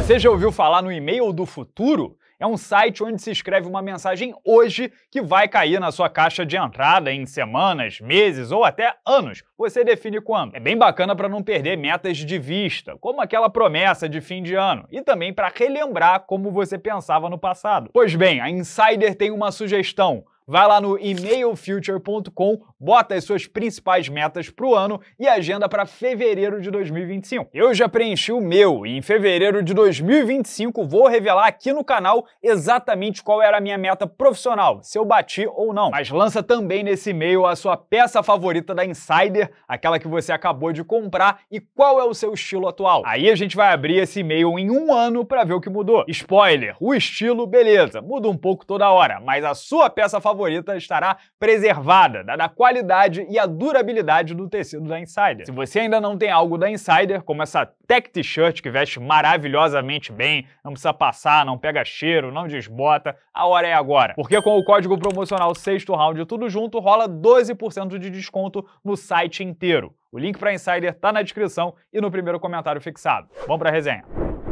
Você já ouviu falar no e-mail do futuro? É um site onde se escreve uma mensagem hoje que vai cair na sua caixa de entrada em semanas, meses ou até anos. Você define quando. É bem bacana para não perder metas de vista, como aquela promessa de fim de ano, e também para relembrar como você pensava no passado. Pois bem, a Insider tem uma sugestão Vai lá no emailfuture.com, bota as suas principais metas para o ano e agenda para fevereiro de 2025. Eu já preenchi o meu e em fevereiro de 2025 vou revelar aqui no canal exatamente qual era a minha meta profissional, se eu bati ou não. Mas lança também nesse e-mail a sua peça favorita da Insider, aquela que você acabou de comprar e qual é o seu estilo atual. Aí a gente vai abrir esse e-mail em um ano para ver o que mudou. Spoiler, o estilo, beleza, muda um pouco toda hora, mas a sua peça favorita favorita estará preservada, dada a qualidade e a durabilidade do tecido da Insider. Se você ainda não tem algo da Insider, como essa tech t-shirt que veste maravilhosamente bem, não precisa passar, não pega cheiro, não desbota, a hora é agora. Porque com o código promocional sexto round tudo junto rola 12% de desconto no site inteiro. O link para Insider está na descrição e no primeiro comentário fixado. Vamos para a resenha.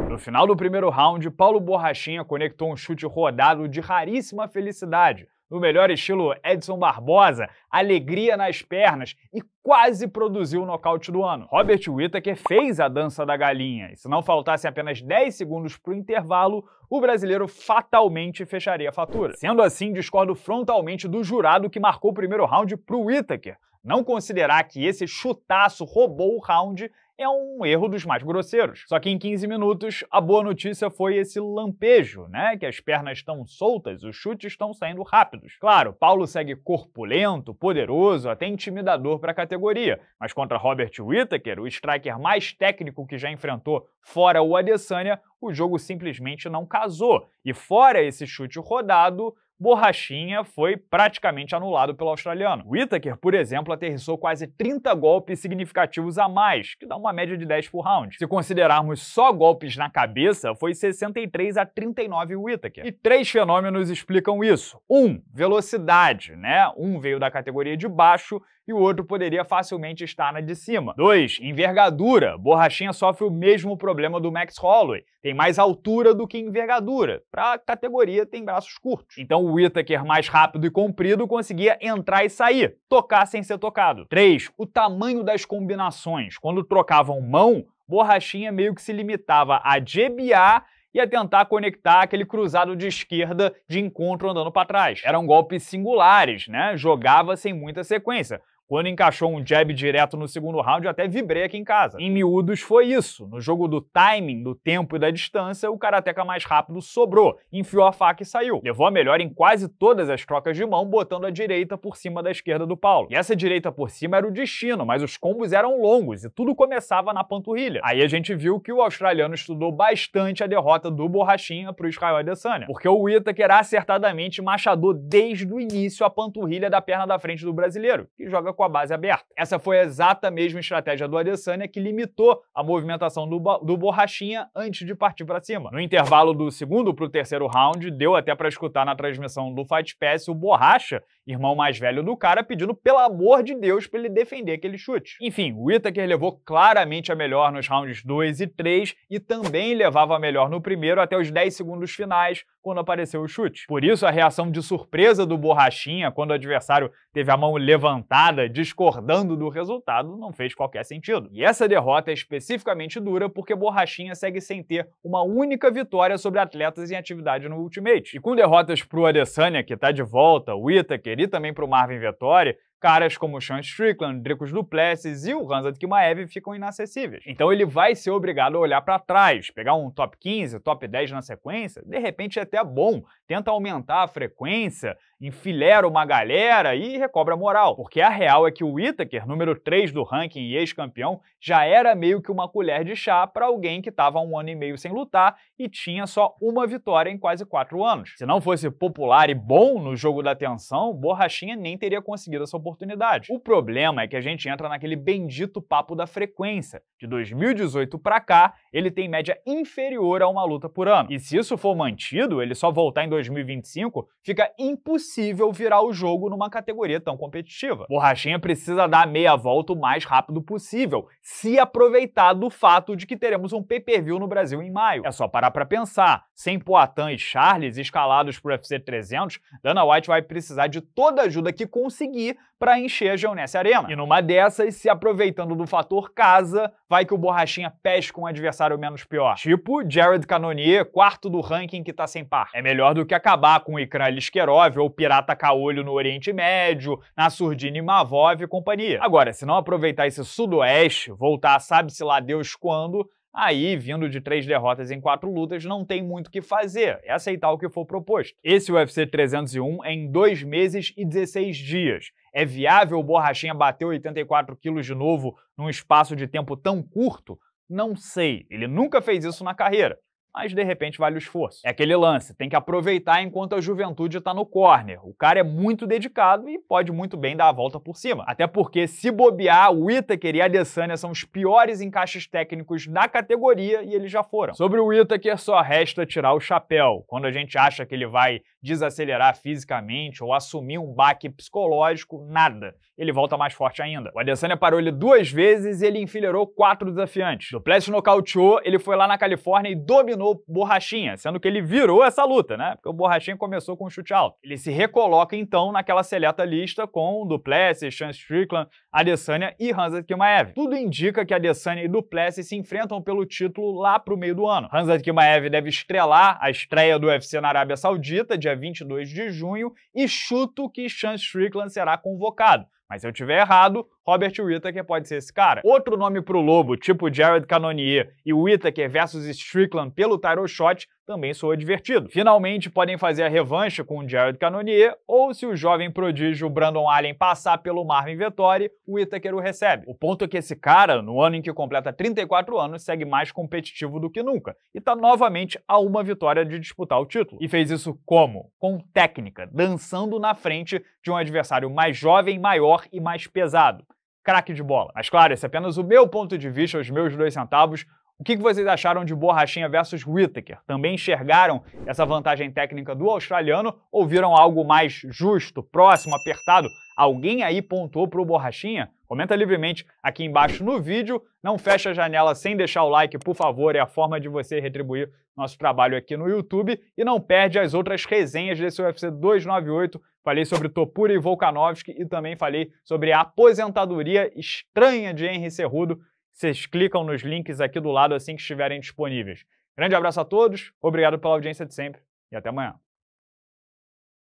No final do primeiro round, Paulo Borrachinha conectou um chute rodado de raríssima felicidade, no melhor estilo Edson Barbosa, alegria nas pernas e quase produziu o nocaute do ano. Robert Whittaker fez a dança da galinha e se não faltassem apenas 10 segundos para o intervalo, o brasileiro fatalmente fecharia a fatura. Sendo assim, discordo frontalmente do jurado que marcou o primeiro round para o Whittaker. Não considerar que esse chutaço roubou o round é um erro dos mais grosseiros. Só que em 15 minutos, a boa notícia foi esse lampejo, né? Que as pernas estão soltas, os chutes estão saindo rápidos. Claro, Paulo segue corpulento, poderoso, até intimidador para a categoria, mas contra Robert Whittaker, o striker mais técnico que já enfrentou fora o Adesanya, o jogo simplesmente não casou. E fora esse chute rodado, Borrachinha foi praticamente anulado pelo australiano. Whittaker, por exemplo, aterrissou quase 30 golpes significativos a mais, que dá uma média de 10 por round. Se considerarmos só golpes na cabeça, foi 63 a 39 Whittaker. E três fenômenos explicam isso. Um, velocidade, né? Um veio da categoria de baixo e o outro poderia facilmente estar na de cima. 2. Envergadura. Borrachinha sofre o mesmo problema do Max Holloway. Tem mais altura do que envergadura. Para categoria, tem braços curtos. Então o Whittaker mais rápido e comprido conseguia entrar e sair, tocar sem ser tocado. 3. O tamanho das combinações. Quando trocavam mão, Borrachinha meio que se limitava a jebiar a tentar conectar aquele cruzado de esquerda de encontro andando para trás. Eram golpes singulares, né? Jogava sem muita sequência. Quando encaixou um jab direto no segundo round, eu até vibrei aqui em casa. Em miúdos foi isso. No jogo do timing, do tempo e da distância, o karateca mais rápido sobrou, enfiou a faca e saiu. Levou a melhor em quase todas as trocas de mão, botando a direita por cima da esquerda do Paulo. E essa direita por cima era o destino, mas os combos eram longos e tudo começava na panturrilha. Aí a gente viu que o australiano estudou bastante a derrota do Borrachinha pro Israel Adesanya, porque o Whittaker acertadamente machador desde o início a panturrilha da perna da frente do brasileiro, que joga com a base aberta. Essa foi a exata mesma estratégia do Adesanya que limitou a movimentação do, do Borrachinha antes de partir para cima. No intervalo do segundo para o terceiro round, deu até para escutar na transmissão do Fight Pass o Borracha, irmão mais velho do cara, pedindo pelo amor de Deus para ele defender aquele chute. Enfim, o Itaker levou claramente a melhor nos rounds 2 e 3 e também levava a melhor no primeiro até os 10 segundos finais, quando apareceu o chute. Por isso, a reação de surpresa do Borrachinha quando o adversário teve a mão levantada, discordando do resultado, não fez qualquer sentido. E essa derrota é especificamente dura porque Borrachinha segue sem ter uma única vitória sobre atletas em atividade no Ultimate. E com derrotas pro Adesanya, que tá de volta, o Itaker e também pro Marvin Vettori, Caras como Sean Strickland, Dricos Duplessis e o Hansa Kimaev ficam inacessíveis. Então ele vai ser obrigado a olhar para trás, pegar um top 15, top 10 na sequência, de repente é até bom, tenta aumentar a frequência, enfilera uma galera e recobra a moral. Porque a real é que o Itaker, número 3 do ranking e ex-campeão, já era meio que uma colher de chá para alguém que estava um ano e meio sem lutar e tinha só uma vitória em quase quatro anos. Se não fosse popular e bom no jogo da tensão, Borrachinha nem teria conseguido essa oportunidade oportunidade. O problema é que a gente entra naquele bendito papo da frequência. De 2018 para cá, ele tem média inferior a uma luta por ano. E se isso for mantido, ele só voltar em 2025, fica impossível virar o jogo numa categoria tão competitiva. Borrachinha precisa dar meia volta o mais rápido possível, se aproveitar do fato de que teremos um pay-per-view no Brasil em maio. É só parar para pensar, sem Poatan e Charles escalados pro UFC 300, Dana White vai precisar de toda a ajuda que conseguir para encher a Geonesse Arena. E numa dessas, se aproveitando do fator casa, vai que o Borrachinha pesca um adversário menos pior. Tipo Jared Cannonier, quarto do ranking que tá sem par. É melhor do que acabar com o Ikran Liskerov ou o Pirata Caolho no Oriente Médio, na Surdini Mavov e companhia. Agora, se não aproveitar esse sudoeste, voltar sabe-se lá Deus quando, Aí, vindo de três derrotas em quatro lutas, não tem muito o que fazer, é aceitar o que for proposto. Esse UFC 301 é em dois meses e 16 dias. É viável o Borrachinha bater 84 quilos de novo num espaço de tempo tão curto? Não sei, ele nunca fez isso na carreira mas de repente vale o esforço. É aquele lance, tem que aproveitar enquanto a juventude está no corner. O cara é muito dedicado e pode muito bem dar a volta por cima. Até porque se bobear, o Itaker e a Adesanya são os piores encaixes técnicos da categoria e eles já foram. Sobre o Itaker, só resta tirar o chapéu. Quando a gente acha que ele vai desacelerar fisicamente ou assumir um baque psicológico, nada. Ele volta mais forte ainda. O Adesanya parou ele duas vezes e ele enfileirou quatro desafiantes. Duplessis nocauteou, ele foi lá na Califórnia e dominou o Borrachinha, sendo que ele virou essa luta, né? Porque o Borrachinha começou com um chute alto. Ele se recoloca então naquela seleta lista com Duplessis, Sean Strickland, Adesanya e Hamza Kimaev. Tudo indica que Adesanya e Duplessis se enfrentam pelo título lá pro meio do ano. Hamza Kimaev deve estrelar a estreia do UFC na Arábia Saudita, dia 22 de junho, e chuto que Sean Strickland será convocado. Mas se eu tiver errado, Robert Whittaker pode ser esse cara. Outro nome pro Lobo, tipo Jared Cannonier e Whittaker versus Strickland pelo title shot, também soa divertido. Finalmente, podem fazer a revanche com o Jared Cannonier, ou se o jovem prodígio Brandon Allen passar pelo Marvin Vettori, o Itaker o recebe. O ponto é que esse cara, no ano em que completa 34 anos, segue mais competitivo do que nunca, e está novamente a uma vitória de disputar o título. E fez isso como? Com técnica, dançando na frente de um adversário mais jovem, maior e mais pesado craque de bola. Mas claro, esse é apenas o meu ponto de vista, os meus dois centavos. O que vocês acharam de Borrachinha versus Whittaker? Também enxergaram essa vantagem técnica do australiano ou viram algo mais justo, próximo, apertado? Alguém aí pontuou para o Borrachinha? Comenta livremente aqui embaixo no vídeo. Não fecha a janela sem deixar o like, por favor, é a forma de você retribuir nosso trabalho aqui no YouTube. E não perde as outras resenhas desse UFC 298. Falei sobre Topura e Volkanovski e também falei sobre a aposentadoria estranha de Henry Cerrudo. Vocês clicam nos links aqui do lado assim que estiverem disponíveis. Grande abraço a todos, obrigado pela audiência de sempre e até amanhã.